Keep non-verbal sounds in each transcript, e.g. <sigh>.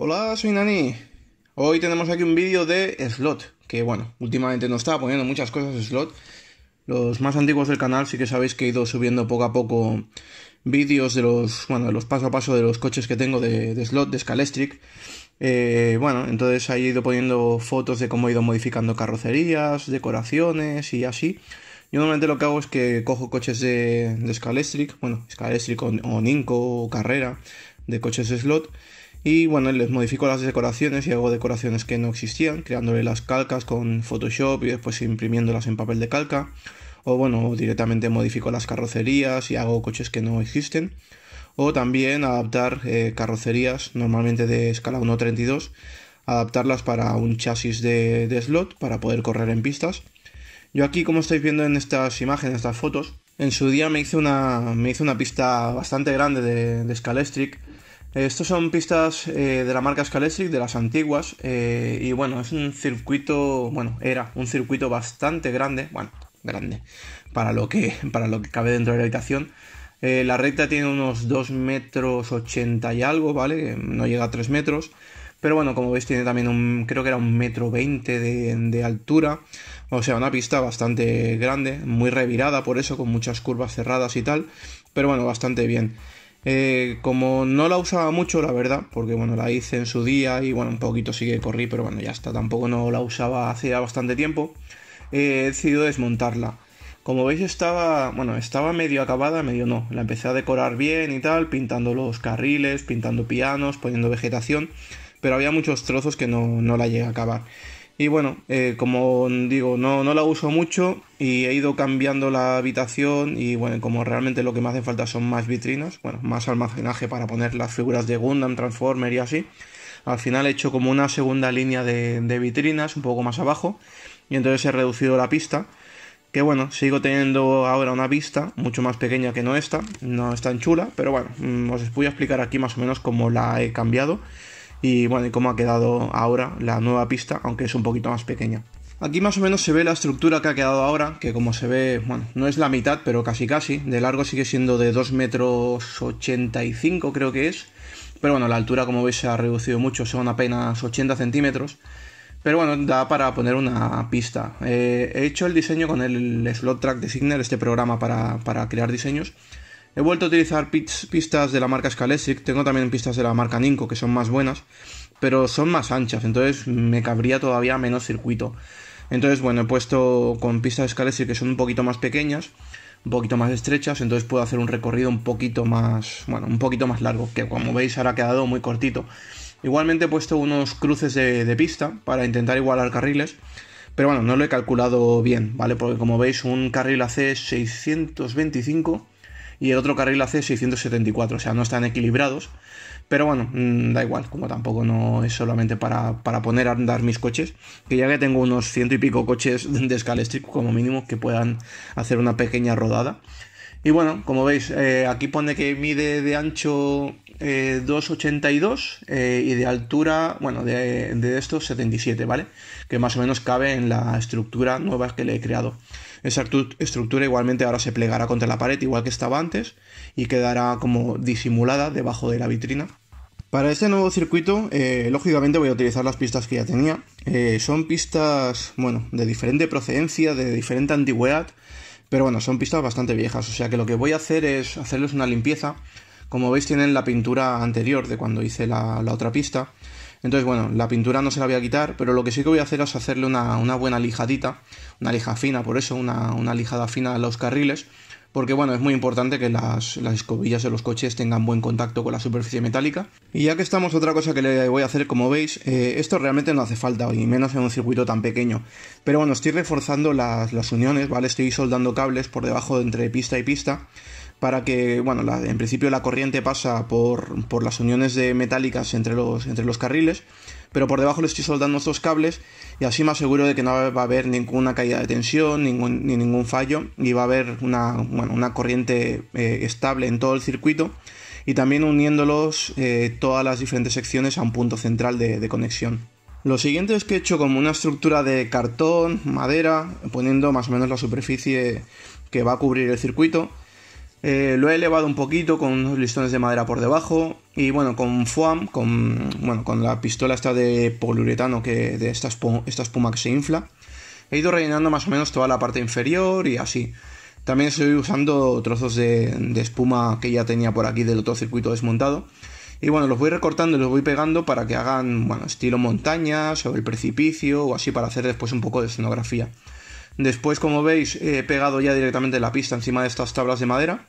Hola, soy Nani. Hoy tenemos aquí un vídeo de Slot, que bueno, últimamente no estaba poniendo muchas cosas Slot. Los más antiguos del canal sí que sabéis que he ido subiendo poco a poco vídeos de los, bueno, de los paso a paso de los coches que tengo de, Slot, de Scalestric. Eh, bueno, entonces he ido poniendo fotos de cómo he ido modificando carrocerías, decoraciones y así. Yo normalmente lo que hago es que cojo coches de, de Scalestric, bueno, Scalestric o, o Ninco o Carrera, de coches Slot y bueno, les modifico las decoraciones y hago decoraciones que no existían, creándole las calcas con Photoshop y después imprimiéndolas en papel de calca. O bueno, directamente modifico las carrocerías y hago coches que no existen. O también adaptar eh, carrocerías normalmente de escala 1.32, adaptarlas para un chasis de, slot para poder correr en pistas. Yo aquí, como estáis viendo en estas imágenes, estas fotos, en su día me hice una, me una pista bastante grande de, de Scalestric eh, estos son pistas eh, de la marca Scalesic, de las antiguas, eh, y bueno, es un circuito, bueno, era un circuito bastante grande, bueno, grande, para lo que, para lo que cabe dentro de la habitación. la recta tiene unos 2 metros 80 y algo, ¿vale? No llega a 3 metros. Pero bueno, como veis, tiene también un, creo que era un metro 20 de altura. O sea, una pista bastante grande, muy revirada por eso, con muchas curvas cerradas y tal. Pero bueno, bastante bien. Eh, como no la usaba mucho, la verdad, porque bueno, la hice en su día y bueno, un poquito sí que corrí, pero bueno, ya está, tampoco no la usaba hace bastante tiempo, eh, he decidido desmontarla. Como veis estaba, bueno, estaba medio acabada, medio no, la empecé a decorar bien y tal, pintando los carriles, pintando pianos, poniendo vegetación, pero había muchos trozos que no, no la llegué a acabar. Y bueno, eh, como digo, no, no la uso mucho y he ido cambiando la habitación y bueno, como realmente lo que me hace falta son más vitrinas, bueno, más almacenaje para poner las figuras de Gundam, Transformer y así. Al final he hecho como una segunda línea de, vitrinas un poco más abajo y entonces he reducido la pista. Que bueno, sigo teniendo ahora una pista mucho más pequeña que no esta, no es tan chula, pero bueno, mm, os voy a explicar aquí más o menos cómo la he cambiado y bueno, y cómo ha quedado ahora la nueva pista, aunque es un poquito más pequeña. Aquí más o menos se ve la estructura que ha quedado ahora, que como se ve, bueno, no es la mitad, pero casi casi. De largo sigue siendo de 2,85 metros 85 creo que es. Pero bueno, la altura como veis se ha reducido mucho, son apenas 80 centímetros. Pero bueno, da para poner una pista. Eh, he hecho el diseño con el Slot Track Designer, este programa para, para crear diseños. He vuelto a utilizar pistas de la marca Scalesic, tengo también pistas de la marca Ninco que son más buenas, pero son más anchas, entonces me cabría todavía menos circuito. Entonces, bueno, he puesto con pistas Scalesic que son un poquito más pequeñas, un poquito más estrechas, entonces puedo hacer un recorrido un poquito más, bueno, un poquito más largo, que como veis ahora ha quedado muy cortito. Igualmente he puesto unos cruces de, de pista para intentar igualar carriles. Pero bueno, no lo he calculado bien, ¿vale? Porque como veis, un carril hace 625 y el otro carril hace 674, o sea, no están equilibrados. Pero bueno, mm, da igual, como tampoco no es solamente para, poner a andar mis coches, que ya que tengo unos ciento y pico coches <laughs> de Scalestrip como mínimo que puedan hacer una pequeña rodada. Y bueno, como veis, eh, aquí pone que mide de ancho 2,82 eh, eh, y de altura, bueno, de, de estos 77, ¿vale? Que más o menos cabe en la estructura nueva que le he creado. Esa estructura igualmente ahora se plegará contra la pared igual que estaba antes y quedará como disimulada debajo de la vitrina. Para este nuevo circuito, eh, lógicamente voy a utilizar las pistas que ya tenía. Eh, son pistas, bueno, de diferente procedencia, de diferente antigüedad, pero bueno, son pistas bastante viejas, o sea que lo que voy a hacer es hacerles una limpieza. Como veis tienen la pintura anterior de cuando hice la otra pista, entonces, bueno, la pintura no se la voy a quitar, pero lo que sí que voy a hacer es hacerle una, buena lijadita, una lija fina, por eso, una, lijada fina a los carriles, porque bueno, es muy importante que las, escobillas de los coches tengan buen contacto con la superficie metálica. Y ya que estamos, otra cosa que le voy a hacer, como veis, eh, esto realmente no hace falta, y menos en un circuito tan pequeño. Pero bueno, estoy reforzando las, uniones, ¿vale? Estoy soldando cables por debajo entre pista y pista, para que, bueno, en principio la corriente pasa por, las uniones de metálicas entre los, entre los carriles, pero por debajo le estoy soldando estos cables y así me aseguro de que no va a haber ninguna caída de tensión, ni ningún fallo y va a haber una, corriente eh, estable en todo el circuito y también uniéndolos eh, todas las diferentes secciones a un punto central de, de conexión. Lo siguiente es que he hecho como una estructura de cartón, madera, poniendo más o menos la superficie que va a cubrir el circuito eh, lo he elevado un poquito con unos listones de madera por debajo y bueno, con foam, con, con la pistola esta de poliuretano que de esta, espuma, esta espuma que se infla. He ido rellenando más o menos toda la parte inferior y así. También estoy usando trozos de, espuma que ya tenía por aquí del otro circuito desmontado. Y bueno, los voy recortando y los voy pegando para que hagan, bueno, estilo montaña Sobre el precipicio o así para hacer después un poco de escenografía. Después, como veis, he pegado ya directamente la pista encima de estas tablas de madera.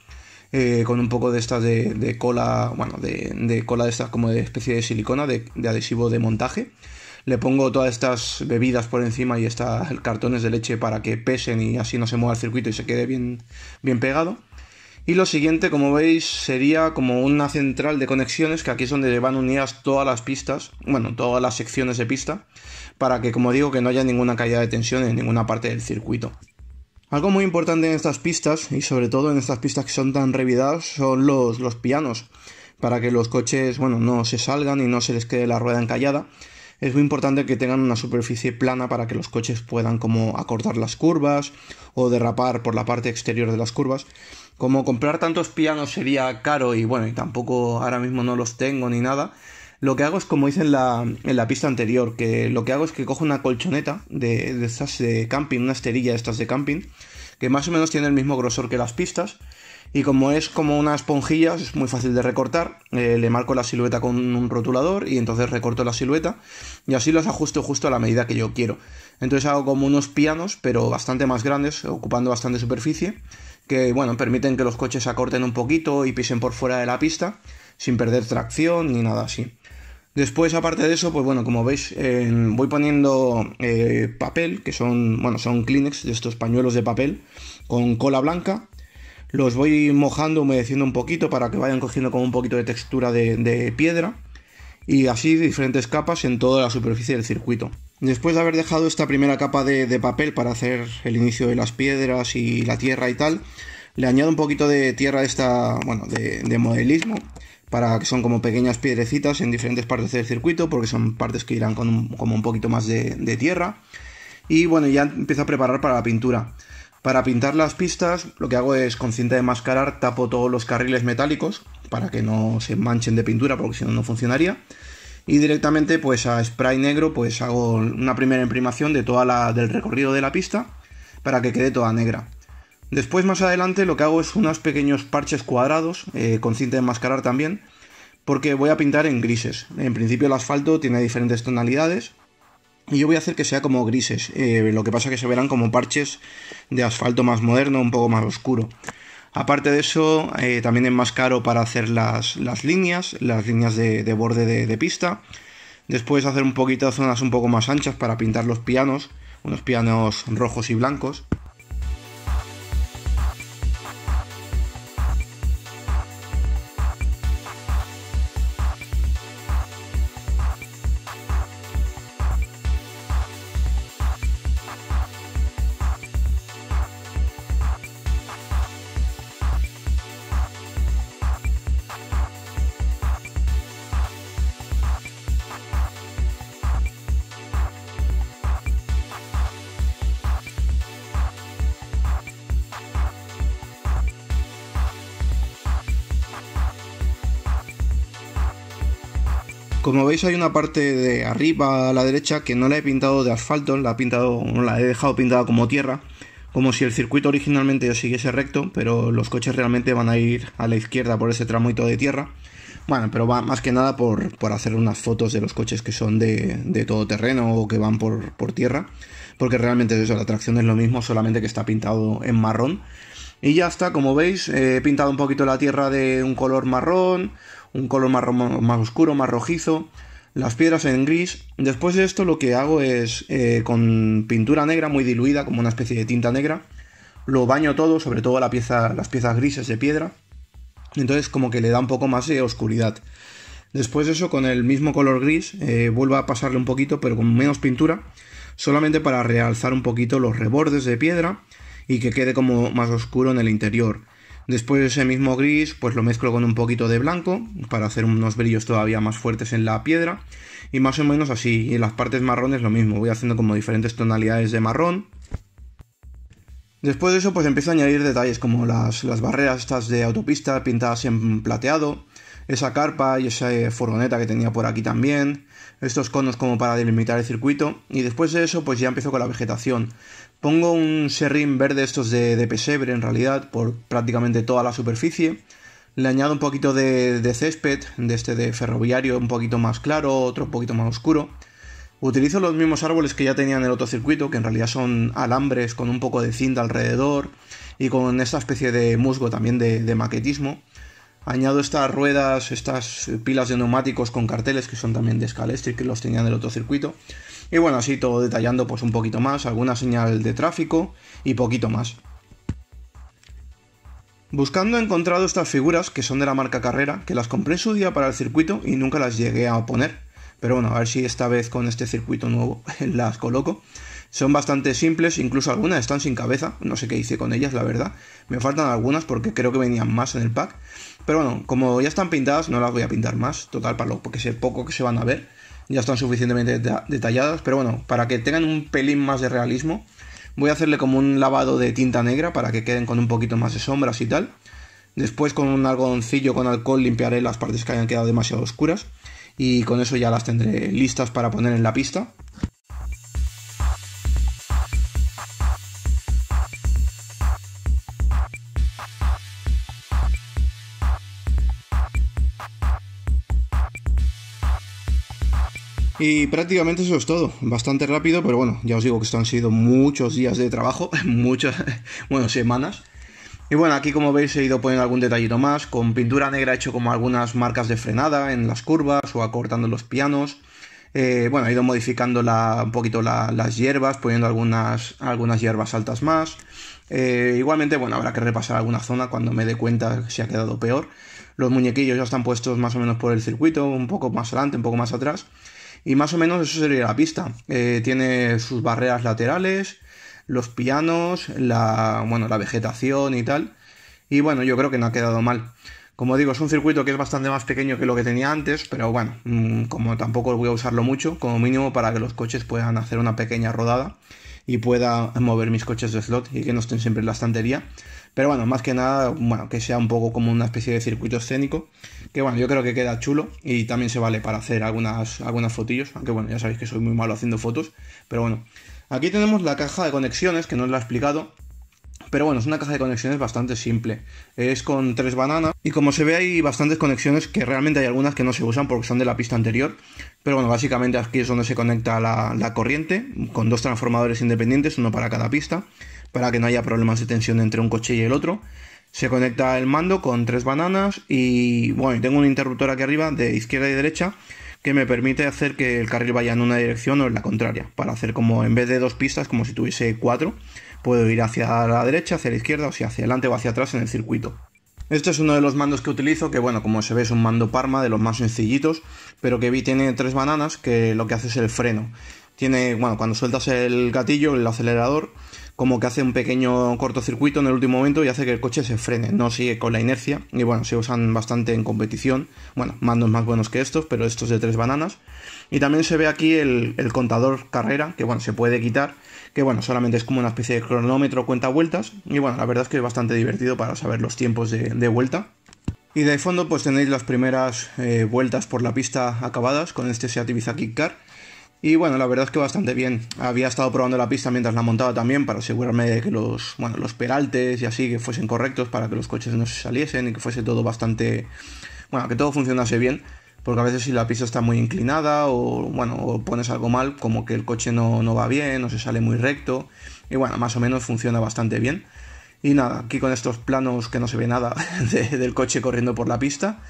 Eh, con un poco de estas de, cola, bueno, de, cola de estas como de especie de silicona, de, de, adhesivo de montaje. Le pongo todas estas bebidas por encima y estas cartones de leche para que pesen y así no se mueva el circuito y se quede bien, bien pegado. Y lo siguiente, como veis, sería como una central de conexiones, que aquí es donde van unidas todas las pistas, bueno, todas las secciones de pista, para que, como digo, que no haya ninguna caída de tensión en ninguna parte del circuito. Algo muy importante en estas pistas, y sobre todo en estas pistas que son tan revidadas, son los, los pianos, para que los coches, bueno, no se salgan y no se les quede la rueda encallada. Es muy importante que tengan una superficie plana para que los coches puedan como acortar las curvas o derrapar por la parte exterior de las curvas como comprar tantos pianos sería caro y bueno, y tampoco ahora mismo no los tengo ni nada, lo que hago es como hice en la, pista anterior, que lo que hago es que cojo una colchoneta de, de estas de camping, una esterilla de estas de camping, que más o menos tiene el mismo grosor que las pistas, y como es como una esponjilla, es muy fácil de recortar, eh, le marco la silueta con un rotulador y entonces recorto la silueta y así los ajusto justo a la medida que yo quiero. Entonces hago como unos pianos, pero bastante más grandes, ocupando bastante superficie que bueno, permiten que los coches acorten un poquito y pisen por fuera de la pista sin perder tracción ni nada así. Después, aparte de eso, pues bueno, como veis, voy poniendo eh, papel, que son, bueno, son Kleenex, de estos pañuelos de papel, con cola blanca. Los voy mojando, humedeciendo un poquito para que vayan cogiendo como un poquito de textura de piedra. Y así diferentes capas en toda la superficie del circuito. Después de haber dejado esta primera capa de, papel para hacer el inicio de las piedras y la tierra y tal, le añado un poquito de tierra esta, bueno, de, modelismo, para que son como pequeñas piedrecitas en diferentes partes del circuito, porque son partes que irán con un, como un poquito más de, de tierra. Y bueno, ya empiezo a preparar para la pintura. Para pintar las pistas, lo que hago es con cinta de mascarar tapo todos los carriles metálicos para que no se manchen de pintura, porque si no, no funcionaría y directamente pues a spray negro pues hago una primera imprimación de toda la, del recorrido de la pista para que quede toda negra. Después más adelante lo que hago es unos pequeños parches cuadrados eh, con cinta de enmascarar también porque voy a pintar en grises. En principio el asfalto tiene diferentes tonalidades y yo voy a hacer que sea como grises, eh, lo que pasa que se verán como parches de asfalto más moderno, un poco más oscuro. Aparte de eso, eh, también es más caro para hacer las, líneas, las líneas de, borde de, de, pista. Después hacer un poquito zonas un poco más anchas para pintar los pianos, unos pianos rojos y blancos. veis hay una parte de arriba a la derecha que no la he pintado de asfalto, la he pintado, la he dejado pintada como tierra, como si el circuito originalmente siguiese recto, pero los coches realmente van a ir a la izquierda por ese tramoito de tierra. Bueno, pero va más que nada por, hacer unas fotos de los coches que son de, todo terreno o que van por, tierra, porque realmente eso, la tracción es lo mismo, solamente que está pintado en marrón. Y ya está, como veis, he pintado un poquito la tierra de un color marrón, un color más, oscuro, más rojizo, las piedras en gris. Después de esto lo que hago es eh, con pintura negra muy diluida, como una especie de tinta negra, lo baño todo, sobre todo la pieza, las piezas grises de piedra. Entonces como que le da un poco más de oscuridad. Después de eso con el mismo color gris eh, vuelvo a pasarle un poquito pero con menos pintura, solamente para realzar un poquito los rebordes de piedra y que quede como más oscuro en el interior. Después ese mismo gris pues lo mezclo con un poquito de blanco para hacer unos brillos todavía más fuertes en la piedra. Y más o menos así, y en las partes marrones lo mismo, voy haciendo como diferentes tonalidades de marrón. Después de eso pues empiezo a añadir detalles como las, barreras estas de autopista pintadas en plateado, esa carpa y esa eh, furgoneta que tenía por aquí también, estos conos como para delimitar el circuito y después de eso pues ya empiezo con la vegetación. Pongo un serrín verde estos de, pesebre en realidad por prácticamente toda la superficie. Le añado un poquito de, césped, de este de ferroviario un poquito más claro, otro un poquito más oscuro. Utilizo los mismos árboles que ya tenía en el otro circuito, que en realidad son alambres con un poco de cinta alrededor y con esta especie de musgo también de, maquetismo. Añado estas ruedas, estas pilas de neumáticos con carteles que son también de Scalestri, que los tenía en el otro circuito. Y bueno, así todo detallando pues un poquito más, alguna señal de tráfico y poquito más. Buscando he encontrado estas figuras que son de la marca Carrera, que las compré en su día para el circuito y nunca las llegué a poner. Pero bueno, a ver si esta vez con este circuito nuevo <laughs> las coloco. Son bastante simples, incluso algunas están sin cabeza, no sé qué hice con ellas, la verdad. Me faltan algunas porque creo que venían más en el pack. Pero bueno, como ya están pintadas, no las voy a pintar más. Total, para lo sé poco que se van a ver ya están suficientemente detalladas, pero bueno, para que tengan un pelín más de realismo, voy a hacerle como un lavado de tinta negra para que queden con un poquito más de sombras y tal. Después con un algodoncillo con alcohol limpiaré las partes que hayan quedado demasiado oscuras y con eso ya las tendré listas para poner en la pista. Y prácticamente eso es todo, bastante rápido, pero bueno, ya os digo que esto han sido muchos días de trabajo, <laughs> muchas, bueno, semanas. Y bueno, aquí como veis he ido poniendo algún detallito más, con pintura negra he hecho como algunas marcas de frenada en las curvas o acortando los pianos. Eh, bueno, he ido modificando la, un poquito las hierbas, poniendo algunas, algunas hierbas altas más. Eh, igualmente, bueno, habrá que repasar alguna zona cuando me dé cuenta se ha quedado peor. Los muñequillos ya están puestos más o menos por el circuito, un poco más adelante, un poco más atrás. Y más o menos eso sería la pista. Eh, tiene sus barreras laterales, los pianos, la, bueno, la vegetación y tal. Y bueno, yo creo que no ha quedado mal. Como digo, es un circuito que es bastante más pequeño que lo que tenía antes, pero bueno, mm, como tampoco voy a usarlo mucho, como mínimo para que los coches puedan hacer una pequeña rodada y pueda mover mis coches de slot y que no estén siempre en la estantería. Pero bueno, más que nada, bueno, que sea un poco como una especie de circuito escénico, que bueno, yo creo que queda chulo y también se vale para hacer algunas, algunas fotillos, aunque bueno, ya sabéis que soy muy malo haciendo fotos, pero bueno. Aquí tenemos la caja de conexiones, que no os la he explicado, pero bueno, es una caja de conexiones bastante simple. Es con tres bananas. Y como se ve hay bastantes conexiones que realmente hay algunas que no se usan porque son de la pista anterior. Pero bueno, básicamente aquí es donde se conecta la, la corriente con dos transformadores independientes, uno para cada pista para que no haya problemas de tensión entre un coche y el otro. Se conecta el mando con tres bananas y bueno, tengo un interruptor aquí arriba de izquierda y derecha que me permite hacer que el carril vaya en una dirección o en la contraria, para hacer como en vez de dos pistas, como si tuviese cuatro, puedo ir hacia la derecha, hacia la izquierda o sea, hacia adelante o hacia atrás en el circuito. Este es uno de los mandos que utilizo, que bueno, como se ve es un mando Parma de los más sencillitos, pero que vi tiene tres bananas que lo que hace es el freno. Tiene, bueno, cuando sueltas el gatillo, el acelerador, como que hace un pequeño cortocircuito en el último momento y hace que el coche se frene, no sigue con la inercia y bueno, se usan bastante en competición, bueno, mandos más buenos que estos, pero estos de tres bananas. Y también se ve aquí el, contador carrera, que bueno, se puede quitar, que bueno, solamente es como una especie de cronómetro cuenta vueltas y bueno, la verdad es que es bastante divertido para saber los tiempos de, vuelta. Y de fondo pues tenéis las primeras eh, vueltas por la pista acabadas con este Seat Ibiza Kick y bueno, la verdad es que bastante bien. Había estado probando la pista mientras la montaba también para asegurarme de que los, los peraltes y así que fuesen correctos para que los coches no se saliesen y que fuese todo bastante... Bueno, que todo funcionase bien. Porque a veces si la pista está muy inclinada o, bueno, pones algo mal, como que el coche no, no va bien, O se sale muy recto. Y bueno, más o menos funciona bastante bien. Y nada, aquí con estos planos que no se ve nada <laughs> del coche corriendo por la pista.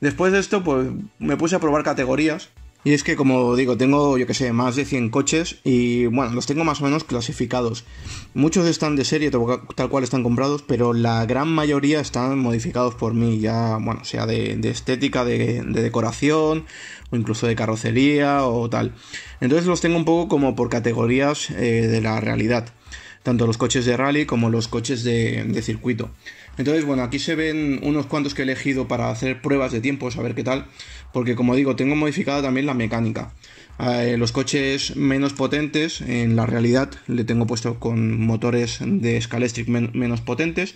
Después de esto, pues me puse a probar categorías y es que, como digo, tengo, yo que sé, más de 100 coches y, bueno, los tengo más o menos clasificados. Muchos están de serie, tal cual están comprados, pero la gran mayoría están modificados por mí, ya, bueno, sea de, estética, de, decoración, o incluso de carrocería o tal. Entonces los tengo un poco como por categorías eh, de la realidad, tanto los coches de rally como los coches de, de circuito. Entonces, bueno, aquí se ven unos cuantos que he elegido para hacer pruebas de tiempo, ver qué tal porque como digo, tengo modificada también la mecánica. Ah, eh, los coches menos potentes, en la realidad, le tengo puesto con motores de Scalestric menos potentes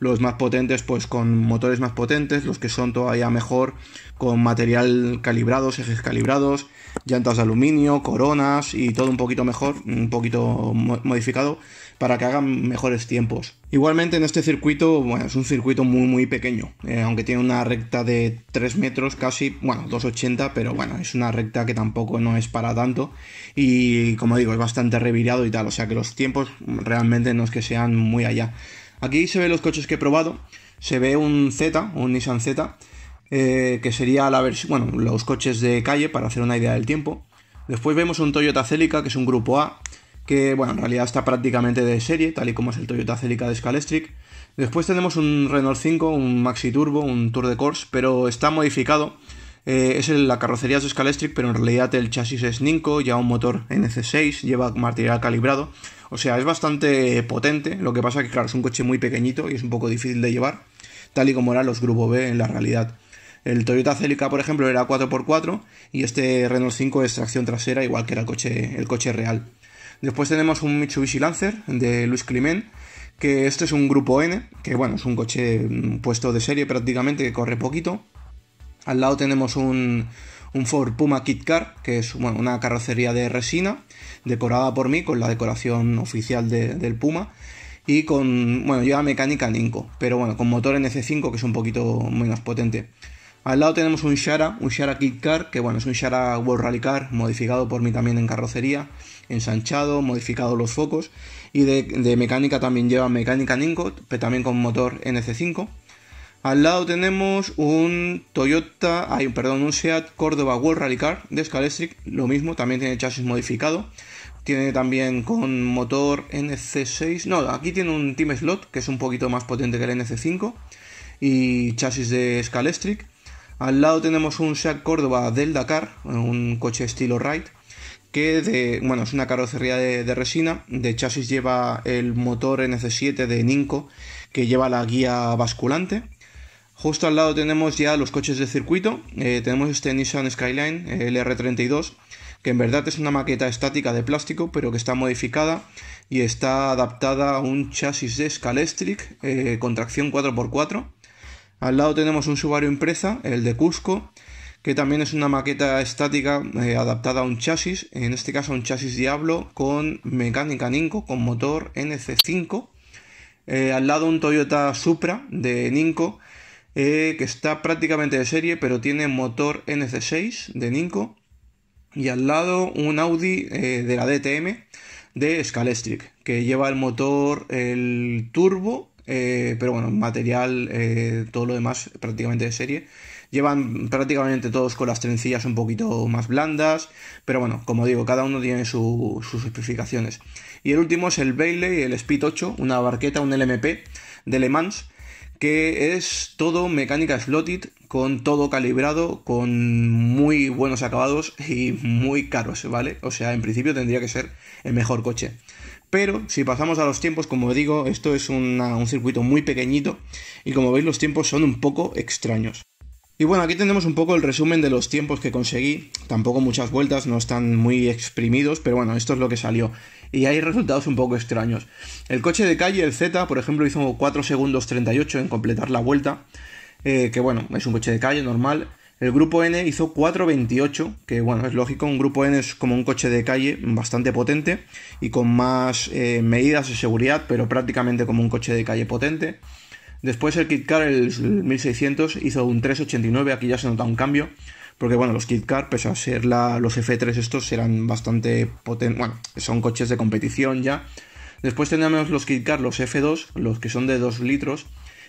los más potentes pues con motores más potentes, los que son todavía mejor con material calibrados, ejes calibrados, llantas de aluminio, coronas y todo un poquito mejor, un poquito modificado para que hagan mejores tiempos. Igualmente en este circuito, bueno, es un circuito muy muy pequeño, eh, aunque tiene una recta de 3 metros casi, bueno, 2,80, pero bueno, es una recta que tampoco no es para tanto y como digo, es bastante revirado y tal, o sea que los tiempos realmente no es que sean muy allá. Aquí se ven los coches que he probado. Se ve un Z, un Nissan Z, eh, que sería la versión, bueno, los coches de calle para hacer una idea del tiempo. Después vemos un Toyota Celica, que es un grupo A, que bueno, en realidad está prácticamente de serie, tal y como es el Toyota Celica de Scalestric. Después tenemos un Renault 5, un Maxi Turbo, un Tour de Corse, pero está modificado eh, es la carrocería es Scalestric pero en realidad el chasis es Ninco, ya un motor NC6, lleva material calibrado. O sea, es bastante potente, lo que pasa que claro, es un coche muy pequeñito y es un poco difícil de llevar, tal y como eran los Grupo B en la realidad. El Toyota Celica, por ejemplo, era 4x4 y este Renault 5 es tracción trasera, igual que era el coche, el coche real. Después tenemos un Mitsubishi Lancer de Luis Climent, que este es un grupo N, que bueno, es un coche mm, puesto de serie prácticamente, que corre poquito, al lado tenemos un, Ford Puma Kit Car, que es una carrocería de resina, decorada por mí con la decoración oficial del Puma. Y con, bueno, lleva mecánica Ninco, pero bueno, con motor NC5 que es un poquito menos potente. Al lado tenemos un Shara, un Shara Kit Car, que bueno, es un Shara World Rally Car, modificado por mí también en carrocería, ensanchado, modificado los focos. Y de, de mecánica también lleva mecánica Ninco, pero también con motor NC5. Al lado tenemos un Toyota, perdón, un Seat Córdoba World Rally Car de Scalestric, lo mismo, también tiene chasis modificado. Tiene también con motor NC6, no, aquí tiene un Team Slot que es un poquito más potente que el NC5 y chasis de Scalestric. Al lado tenemos un Seat Córdoba del Dakar, un coche estilo Ride, que de, bueno, es una carrocería de, resina, de chasis lleva el motor NC7 de Ninco, que lleva la guía basculante. Justo al lado tenemos ya los coches de circuito. Eh, tenemos este Nissan Skyline, eh, el R32, que en verdad es una maqueta estática de plástico, pero que está modificada y está adaptada a un chasis de Scalestric eh, con tracción 4x4. Al lado tenemos un Subaru Impreza, el de Cusco, que también es una maqueta estática adaptada a un chasis, en este caso un chasis Diablo con mecánica Ninco, con motor NC5. al lado un Toyota Supra de Ninco, eh, que está prácticamente de serie, pero tiene motor NC6 de Ninco y al lado un Audi eh, de la DTM de Scalestric, que lleva el motor, el turbo, eh, pero bueno, material, todo lo demás prácticamente de serie. Llevan prácticamente todos con las trencillas un poquito más blandas, pero bueno, como digo, cada uno tiene sus especificaciones. Y el último es el Bailey, el Speed 8, una barqueta, un LMP de Le Mans, que es todo mecánica slotted, con todo calibrado, con muy buenos acabados y muy caros, ¿vale? O sea, en principio tendría que ser el mejor coche. Pero si pasamos a los tiempos, como digo, esto es un circuito muy pequeñito y como veis los tiempos son un poco extraños. Y bueno, aquí tenemos un poco el resumen de los tiempos que conseguí. Tampoco muchas vueltas, no están muy exprimidos, pero bueno, esto es lo que salió y hay resultados un poco extraños. El coche de calle, el Z, por ejemplo, hizo 4 segundos 38 en completar la vuelta, eh, que bueno, es un coche de calle normal. El grupo N hizo 4.28, que bueno, es lógico, un grupo N es como un coche de calle bastante potente y con más eh, medidas de seguridad, pero prácticamente como un coche de calle potente. Después el Kit Car, el 1600, hizo un 3.89, aquí ya se nota un cambio. Porque bueno, los Kit Car, pese a ser los F3 estos, serán bastante potentes. Bueno, son coches de competición ya. Después tenemos los Kit Car, los F2, los que son de 2 litros,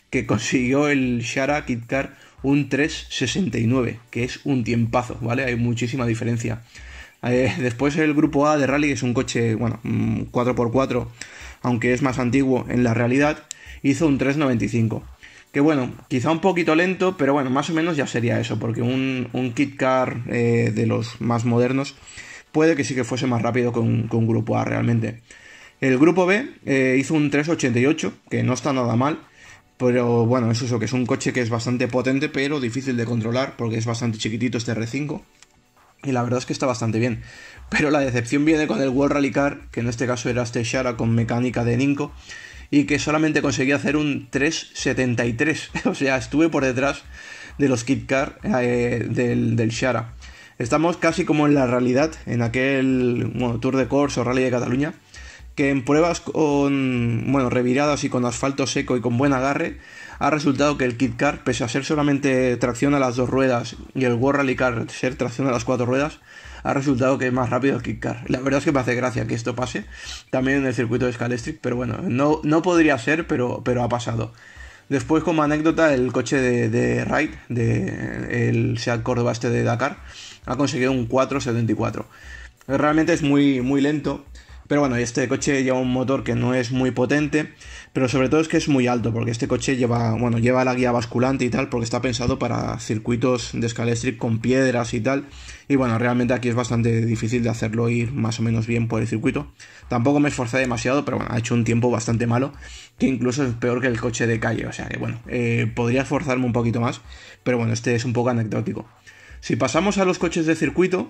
que consiguió el Shara Kit Car un 369, que es un tiempazo, ¿vale? Hay muchísima diferencia. Eh, <laughs> después el grupo A de Rally que es un coche, bueno, 4x4, mm, aunque es más antiguo en la realidad, hizo un 395. Que bueno, quizá un poquito lento, pero bueno, más o menos ya sería eso, porque un, kit car eh, de los más modernos puede que sí que fuese más rápido con un, grupo A realmente. El grupo B eh, hizo un 388, que no está nada mal, pero bueno, es eso, que es un coche que es bastante potente, pero difícil de controlar, porque es bastante chiquitito este R5. Y la verdad es que está bastante bien. Pero la decepción viene con el World Rally Car, que en este caso era este Shara con mecánica de Ninko y que solamente conseguí hacer un 3.73. <laughs> o sea, estuve por detrás de los Kit Car eh, del, del Shara. Estamos casi como en la realidad, en aquel Tour de Corse o Rally de Cataluña, que en pruebas con bueno, reviradas y con asfalto seco y con buen agarre, ha resultado que el Kit Car, pese a ser solamente tracción a las dos ruedas y el World Rally Car ser tracción a las cuatro ruedas, ha resultado que es más rápido que Car. La verdad es que me hace gracia que esto pase, también en el circuito de Scalestric, pero bueno, no, no podría ser, pero, pero ha pasado. Después, como anécdota, el coche de, Raid de el Seat Córdoba este de Dakar, ha conseguido un 474. Realmente es muy, muy lento, pero bueno, este coche lleva un motor que no es muy potente, pero sobre todo es que es muy alto, porque este coche lleva, bueno, lleva la guía basculante y tal, porque está pensado para circuitos de escalestric con piedras y tal. Y bueno, realmente aquí es bastante difícil de hacerlo ir más o menos bien por el circuito. Tampoco me esforcé demasiado, pero bueno, ha hecho un tiempo bastante malo, que incluso es peor que el coche de calle. O sea que bueno, eh, podría esforzarme un poquito más, pero bueno, este es un poco anecdótico. Si pasamos a los coches de circuito,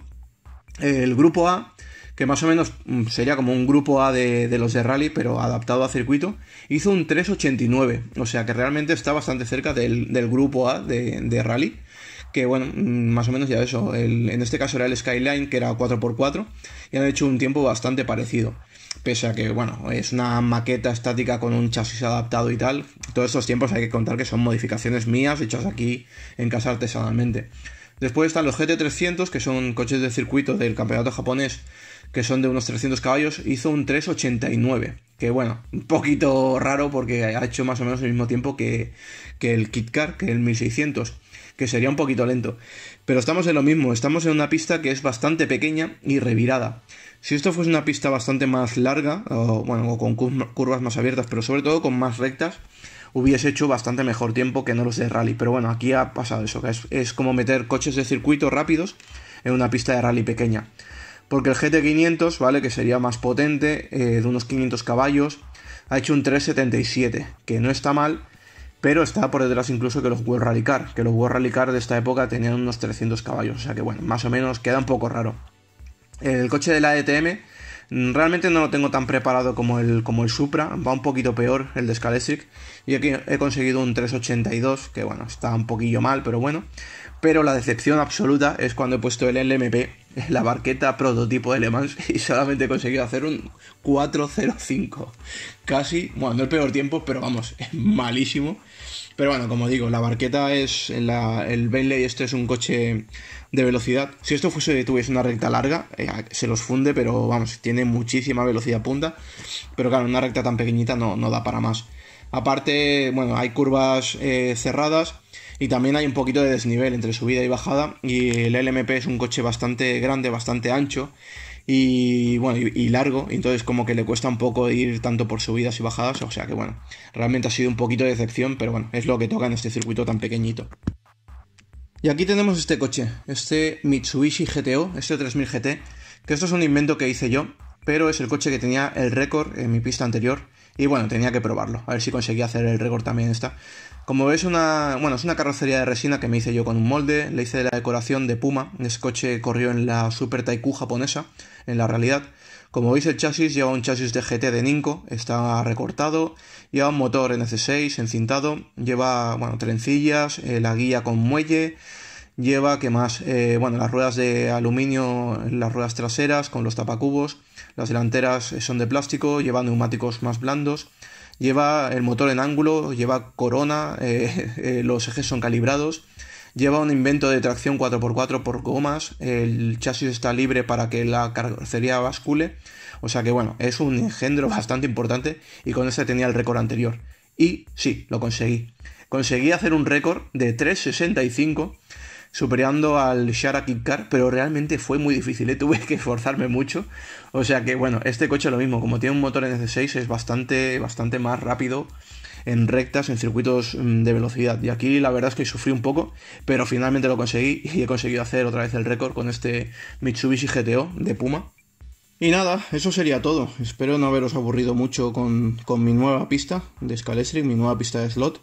el grupo A que más o menos mm, sería como un grupo A de, los de rally, pero adaptado a circuito, hizo un 3.89, o sea que realmente está bastante cerca del, grupo A de, rally, que bueno, mm, más o menos ya eso, en este caso era el Skyline, que era 4x4, y han hecho un tiempo bastante parecido. Pese a que, bueno, es una maqueta estática con un chasis adaptado y tal. Todos estos tiempos hay que contar que son modificaciones mías hechas aquí en casa artesanalmente. Después están los GT300, que son coches de circuito del campeonato japonés que son de unos 300 caballos, hizo un 389. Que bueno, un poquito raro porque ha hecho más o menos el mismo tiempo que, el Kit Car, que el 1600, que sería un poquito lento. Pero estamos en lo mismo, estamos en una pista que es bastante pequeña y revirada. Si esto fuese una pista bastante más larga, o bueno, con curvas más abiertas, pero sobre todo con más rectas, hubiese hecho bastante mejor tiempo que no los de rally. Pero bueno, aquí ha pasado eso, es, es como meter coches de circuito rápidos en una pista de rally pequeña porque el GT500, ¿vale? Que sería más potente, eh, de unos 500 caballos, ha hecho un 377, que no está mal, pero está por detrás incluso que los World Rally Car, que los World Rally Car de esta época tenían unos 300 caballos, o sea que bueno, más o menos queda un poco raro. El coche de la ETM mm, realmente no lo tengo tan preparado como el, como el Supra, va un poquito peor el de Scalestric, y aquí he conseguido un 382, que bueno, está un poquillo mal, pero bueno. Pero la decepción absoluta es cuando he puesto el LMP <laughs> la barqueta prototipo de Le Mans y solamente conseguido hacer un 4.05. Casi, bueno, no el peor tiempo, pero vamos, es malísimo. Pero bueno, como digo, la barqueta es. el Bentley, este es un coche de velocidad. Si esto fuese tuviese una recta larga, eh, se los funde, pero vamos, tiene muchísima velocidad punta. Pero claro, una recta tan pequeñita no, no da para más. Aparte, bueno, hay curvas eh, cerradas y también hay un poquito de desnivel entre subida y bajada y el LMP es un coche bastante grande, bastante ancho y bueno y, largo, y entonces como que le cuesta un poco ir tanto por subidas y bajadas, o sea que bueno, realmente ha sido un poquito de decepción, pero bueno, es lo que toca en este circuito tan pequeñito. Y aquí tenemos este coche, este Mitsubishi GTO, este 3000 GT, que esto es un invento que hice yo, pero es el coche que tenía el récord en mi pista anterior y bueno, tenía que probarlo, a ver si conseguía hacer el récord también esta. Como veis, una, bueno, es una carrocería de resina que me hice yo con un molde, le hice la decoración de Puma, ese coche corrió en la Super Taiku japonesa, en la realidad. Como veis, el chasis lleva un chasis de GT de Ninco, está recortado, lleva un motor NC6 encintado, lleva bueno, trencillas, eh, la guía con muelle, lleva que más eh, bueno las ruedas de aluminio las ruedas traseras con los tapacubos las delanteras eh, son de plástico lleva neumáticos más blandos lleva el motor en ángulo, lleva corona, eh, <laughs> eh, los ejes son calibrados, lleva un invento de tracción 4x4 por gomas, el chasis está libre para que la carrocería bascule, o sea que bueno, es un engendro <laughs> bastante importante y con este tenía el récord anterior. Y sí, lo conseguí. Conseguí hacer un récord de 365 superando al Shara Car, pero realmente fue muy difícil, ¿eh? <laughs> tuve que esforzarme mucho. O sea que bueno, este coche lo mismo, como tiene un motor NC6 es bastante, bastante más rápido en rectas, en circuitos mm, de velocidad. Y aquí la verdad es que sufrí un poco, pero finalmente lo conseguí <laughs> y he conseguido hacer otra vez el récord con este Mitsubishi GTO de Puma. Y nada, eso sería todo. Espero no haberos aburrido mucho con, con mi nueva pista de Scalestring, mi nueva pista de slot.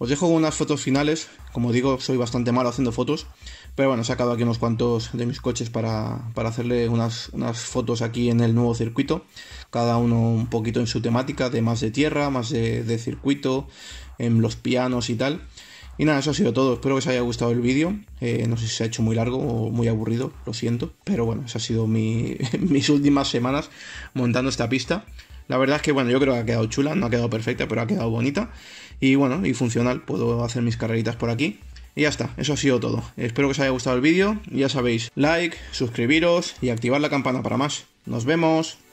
Os dejo unas fotos finales, como digo, soy bastante malo haciendo fotos, pero bueno, he sacado aquí unos cuantos de mis coches para, hacerle unas, fotos aquí en el nuevo circuito, cada uno un poquito en su temática, de más de tierra, más de, circuito, en los pianos y tal. Y nada, eso ha sido todo, espero que os haya gustado el vídeo, eh, no sé si se ha hecho muy largo o muy aburrido, lo siento, pero bueno, esas ha sido <laughs> mis últimas semanas montando esta pista. La verdad es que bueno, yo creo que ha quedado chula, no ha quedado perfecta, pero ha quedado bonita. Y bueno, y funcional, puedo hacer mis carreritas por aquí. Y ya está, eso ha sido todo. Espero que os haya gustado el vídeo. Ya sabéis, like, suscribiros y activar la campana para más. Nos vemos.